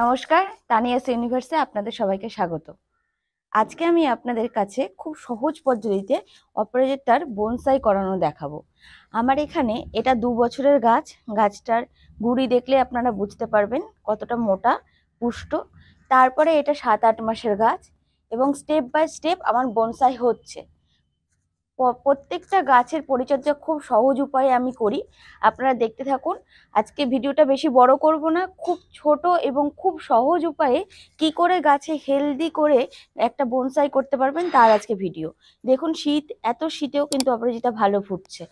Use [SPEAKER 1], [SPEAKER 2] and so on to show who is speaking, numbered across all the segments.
[SPEAKER 1] নমস্কার তানিয়াস ইউনিভার্সে আপনাদের সবাইকে স্বাগত আজকে আমি আপনাদের কাছে খুব সহজ পদ্ধতিতে অপারেটার বনসাই করানো দেখাবো আমার এখানে এটা দু বছরের গাছ গাছটার গুড়ি দেখলে আপনারা বুঝতে পারবেন কতটা মোটা পুষ্ট তারপরে এটা সাত আট মাসের গাছ এবং স্টেপ বাই স্টেপ আমার বনসাই হচ্ছে প্রত্যেকটা গাছের পরিচর্যা খুব সহজ উপায়ে আমি করি আপনারা দেখতে থাকুন আজকে ভিডিওটা বেশি বড় করব না খুব ছোট এবং খুব সহজ উপায়ে কি করে গাছে হেলদি করে একটা বনসাই করতে পারবেন তার আজকে ভিডিও দেখুন শীত এত শীতেও কিন্তু অপরাজিতা ভালো ফুটছে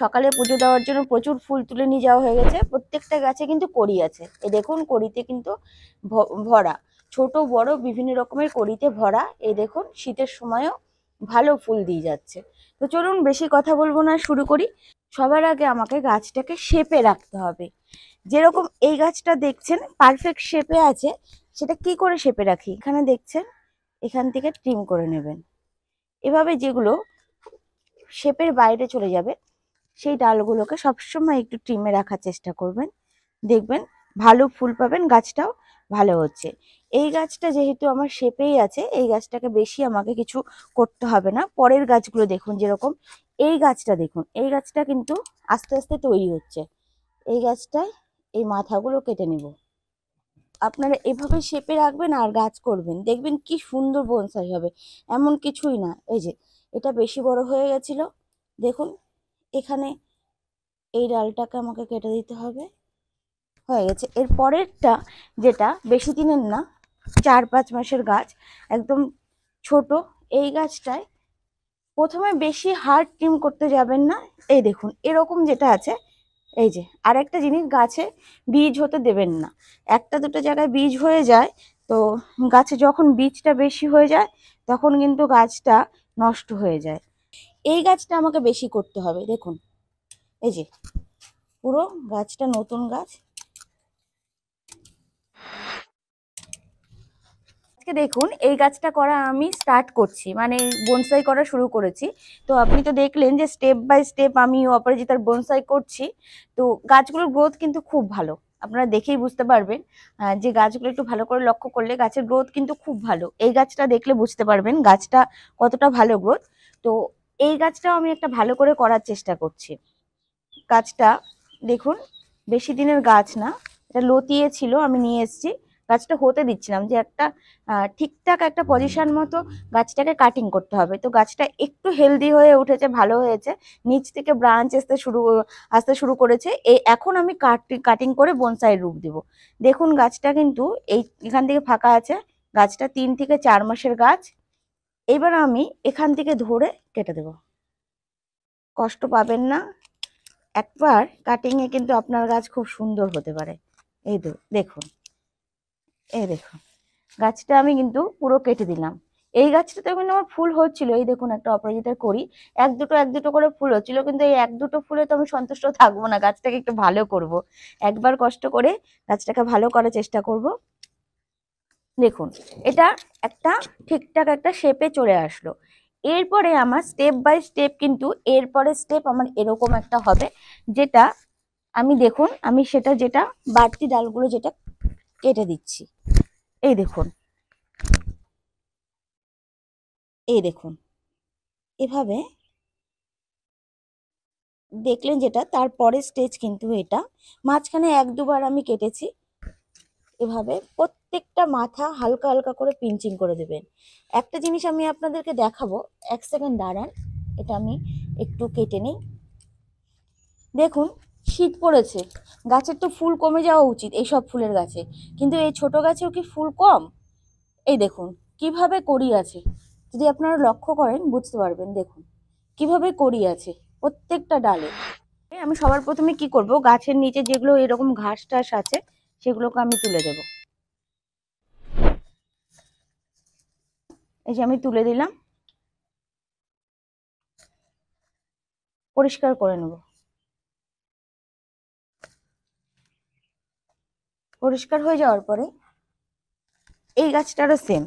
[SPEAKER 1] সকালে পুজো দেওয়ার জন্য প্রচুর ফুল তুলে নিয়ে যাওয়া হয়ে গেছে প্রত্যেকটা গাছে কিন্তু কড়ি আছে এ দেখুন কড়িতে কিন্তু ভরা ছোট বড় বিভিন্ন রকমের কড়িতে ভরা এ দেখুন শীতের সময়ও ভালো ফুল দিয়ে যাচ্ছে তো চলুন বেশি কথা বলবো না শুরু করি সবার আগে আমাকে গাছটাকে শেপে রাখতে হবে যেরকম এই গাছটা দেখছেন পারফেক্ট শেপে আছে সেটা কি করে শেপে রাখি এখানে দেখছেন এখান থেকে ট্রিম করে নেবেন এভাবে যেগুলো শেপের বাইরে চলে যাবে সেই ডালগুলোকে সবসময় একটু ট্রিমে রাখার চেষ্টা করবেন দেখবেন ভালো ফুল পাবেন গাছটাও ভালো হচ্ছে এই গাছটা যেহেতু আমার শেপেই আছে এই গাছটাকে বেশি আমাকে কিছু করতে হবে না পরের গাছগুলো দেখুন যেরকম এই গাছটা দেখুন এই গাছটা কিন্তু আস্তে আস্তে তৈরি হচ্ছে এই গাছটায় এই মাথাগুলো কেটে নেব আপনারা এভাবে শেপে রাখবেন আর গাছ করবেন দেখবেন কি সুন্দর বনসাই হবে এমন কিছুই না এই যে এটা বেশি বড় হয়ে গেছিল দেখুন এখানে এই ডালটাকে আমাকে কেটে দিতে হবে হয়ে গেছে এর পরেরটা যেটা বেশি দিনের না চার পাঁচ মাসের গাছ একদম ছোট এই গাছটায় প্রথমে বেশি হার্ড ট্রিম করতে যাবেন না এই দেখুন এরকম যেটা আছে এই যে আর একটা জিনিস গাছে বীজ হতে দেবেন না একটা দুটো জায়গায় বীজ হয়ে যায় তো গাছে যখন বীজটা বেশি হয়ে যায় তখন কিন্তু গাছটা নষ্ট হয়ে যায় এই গাছটা আমাকে বেশি করতে হবে দেখুন এই যে পুরো গাছটা নতুন গাছ আজকে দেখুন এই গাছটা করা আমি স্টার্ট করছি মানে বনসাই করা শুরু করেছি তো আপনি তো দেখলেন যে স্টেপ বাই স্টেপ আমি অপরাজিতার বনসাই করছি তো গাছগুলোর গ্রোথ কিন্তু খুব ভালো আপনারা দেখেই বুঝতে পারবেন যে গাছগুলো একটু ভালো করে লক্ষ্য করলে গাছের গ্রোথ কিন্তু খুব ভালো এই গাছটা দেখলে বুঝতে পারবেন গাছটা কতটা ভালো গ্রোথ তো এই গাছটাও আমি একটা ভালো করে করার চেষ্টা করছি গাছটা দেখুন বেশি দিনের গাছ না এটা লতিয়ে ছিল আমি নিয়ে এসছি গাছটা হতে দিচ্ছিলাম যে একটা ঠিকঠাক একটা পজিশন মতো গাছটাকে কাটিং করতে হবে তো গাছটা একটু হেলদি হয়ে উঠেছে ভালো হয়েছে নিচ থেকে ব্রাঞ্চ আসতে শুরু আসতে শুরু করেছে এই এখন আমি কাটিং করে বনসাই রূপ দিব দেখুন গাছটা কিন্তু এই এখান থেকে ফাঁকা আছে গাছটা তিন থেকে চার মাসের গাছ এবার আমি এখান থেকে ধরে কেটে দেব কষ্ট পাবেন না একবার কাটিংয়ে কিন্তু আপনার গাছ খুব সুন্দর হতে পারে এই দেখুন এই দেখুন গাছটা আমি কিন্তু পুরো কেটে দিলাম এই গাছটাতে কিন্তু আমার ফুল হচ্ছিল এই দেখুন একটা অপরাজিতার করি এক দুটো এক দুটো করে ফুল হচ্ছিল কিন্তু এই এক দুটো ফুলে তো আমি সন্তুষ্ট থাকবো না গাছটাকে একটু ভালো করব। একবার কষ্ট করে গাছটাকে ভালো করার চেষ্টা করব। দেখুন এটা একটা ঠিকঠাক একটা শেপে চলে আসলো এরপরে আমার স্টেপ বাই স্টেপ কিন্তু এরপরে স্টেপ আমার এরকম একটা হবে যেটা আমি দেখুন আমি সেটা যেটা বাড়তি ডালগুলো যেটা কেটে দিচ্ছি এই দেখুন এই দেখুন এভাবে দেখলেন যেটা তারপরে স্টেজ কিন্তু এটা মাঝখানে এক দুবার আমি কেটেছি এভাবে প্রত্যেকটা মাথা হালকা হালকা করে পিঞ্চিং করে দেবেন একটা জিনিস আমি আপনাদেরকে দেখাবো এক সেকেন্ড দাঁড়ান এটা আমি একটু কেটে নিই দেখুন শীত পড়েছে গাছের তো ফুল কমে যাওয়া উচিত এই সব ফুলের গাছে কিন্তু এই ছোট গাছেও কি ফুল কম এই দেখুন কিভাবে করি আছে যদি আপনারা লক্ষ্য করেন বুঝতে পারবেন দেখুন কিভাবে করি আছে প্রত্যেকটা ডালে আমি সবার প্রথমে কি করব গাছের নিচে যেগুলো এরকম ঘাস টাস আছে সেগুলোকে আমি তুলে দেব এই যে আমি তুলে দিলাম পরিষ্কার করে নেবো পরিষ্কার হয়ে যাওয়ার পরে এই গাছটারও সেম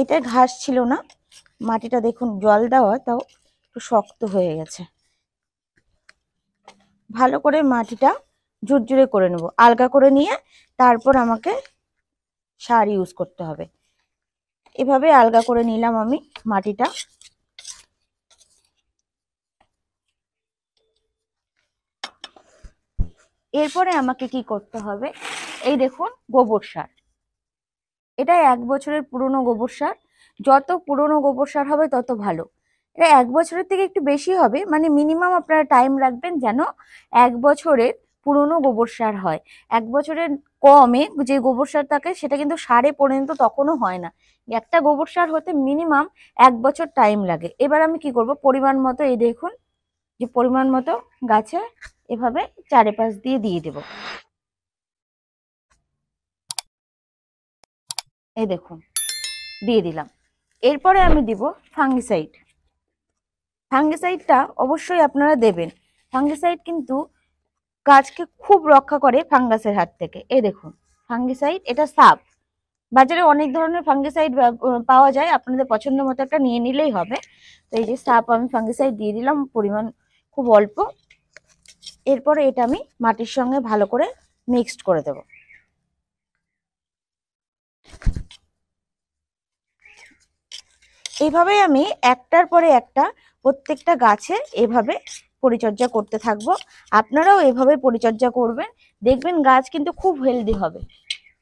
[SPEAKER 1] এটা ঘাস ছিল না মাটিটা দেখুন জল দেওয়া তাও একটু শক্ত হয়ে গেছে ভালো করে মাটিটা ঝুরঝুরে করে নেব আলগা করে নিয়ে তারপর আমাকে সার ইউজ করতে হবে এভাবে আলগা করে নিলাম আমি মাটিটা এরপরে আমাকে কি করতে হবে এই দেখুন গোবর সার এটা এক বছরের পুরনো গোবর সার যত পুরনো গোবর সার হবে তত ভালো এটা এক বছরের থেকে একটু বেশি হবে মানে মিনিমাম আপনারা টাইম রাখবেন যেন এক বছরের পুরনো গোবর সার হয় এক বছরের কমে যে গোবর সার থাকে সেটা কিন্তু সারে পরিণত তখনও হয় না একটা গোবর সার হতে মিনিমাম এক বছর টাইম লাগে এবার আমি কি করব পরিমাণ মতো এই দেখুন যে পরিমাণ মতো গাছে এভাবে চারিপাশ দিয়ে দিয়ে দেব এই দেখুন দিয়ে দিলাম এরপরে আমি দিব ফাঙ্গিসাইড ফাঙ্গিসাইডটা অবশ্যই আপনারা দেবেন ফাঙ্গিসাইড কিন্তু গাছকে খুব রক্ষা করে ফাঙ্গাসের হাত থেকে এ দেখুন ফাঙ্গিসাইড এটা সাপ বাজারে অনেক ধরনের ফাঙ্গিসাইড পাওয়া যায় আপনাদের পছন্দ মতো একটা নিয়ে নিলেই হবে তো এই যে সাপ আমি ফাঙ্গিসাইড দিয়ে দিলাম পরিমাণ খুব অল্প এরপরে এটা আমি মাটির সঙ্গে ভালো করে মিক্সড করে দেব এইভাবে আমি একটার পরে একটা প্রত্যেকটা গাছে এভাবে পরিচর্যা করতে থাকব আপনারাও এভাবে পরিচর্যা করবেন দেখবেন গাছ কিন্তু খুব হেলদি হবে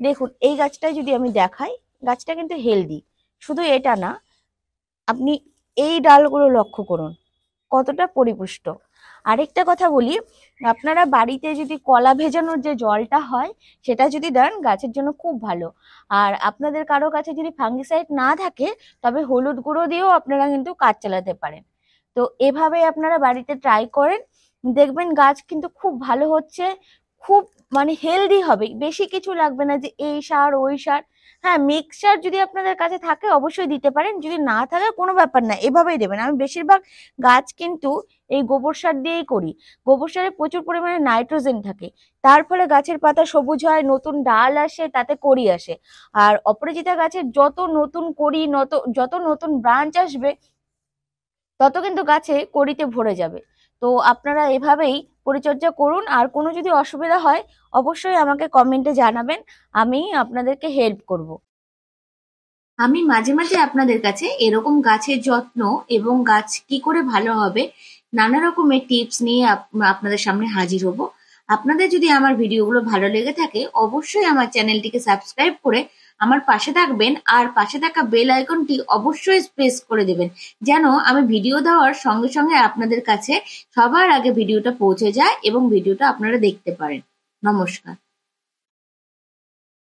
[SPEAKER 1] দেখুন এই গাছটাই যদি আমি দেখাই গাছটা কিন্তু হেলদি শুধু এটা না আপনি এই ডালগুলো লক্ষ্য করুন কতটা পরিপুষ্ট আরেকটা কথা বলি আপনারা বাড়িতে যদি কলা ভেজানোর যে জলটা হয় সেটা যদি দেন গাছের জন্য খুব ভালো আর আপনাদের কারো কাছে যদি ফাঙ্গিসাইড না থাকে তবে হলুদ গুঁড়ো দিয়েও আপনারা কিন্তু কাজ চালাতে পারেন তো এভাবে আপনারা বাড়িতে ট্রাই করেন দেখবেন গাছ কিন্তু খুব ভালো হচ্ছে খুব মানে হেলদি হবে বেশি কিছু লাগবে না যে এই সার ওই সার হ্যাঁ মিক্সচার যদি আপনাদের কাছে থাকে অবশ্যই দিতে পারেন যদি না থাকে কোনো ব্যাপার না এভাবেই দেবেন আমি বেশিরভাগ গাছ কিন্তু এই গোবর সার দিয়েই করি গোবর সারে প্রচুর পরিমাণে নাইট্রোজেন থাকে তার ফলে গাছের পাতা সবুজ হয় নতুন ডাল আসে তাতে করি আসে আর অপরাজিতা গাছের যত নতুন করি যত নতুন ব্রাঞ্চ আসবে তত কিন্তু গাছে করিতে ভরে যাবে তো আপনারা এভাবেই পরিচর্যা করুন আর কোনো যদি অসুবিধা হয় অবশ্যই আমাকে কমেন্টে জানাবেন আমি আপনাদেরকে হেল্প করব। আমি মাঝে মাঝে আপনাদের কাছে এরকম গাছের যত্ন এবং গাছ কি করে ভালো হবে নানা রকমের টিপস নিয়ে আপনাদের সামনে হাজির হব আপনাদের যদি আমার ভিডিওগুলো ভালো লেগে থাকে অবশ্যই আমার চ্যানেলটিকে সাবস্ক্রাইব করে আমার পাশে থাকবেন আর পাশে থাকা বেল আইকনটি অবশ্যই প্রেস করে দেবেন যেন আমি ভিডিও দেওয়ার সঙ্গে সঙ্গে আপনাদের কাছে সবার আগে ভিডিওটা পৌঁছে যায় এবং ভিডিওটা আপনারা দেখতে পারেন নমস্কার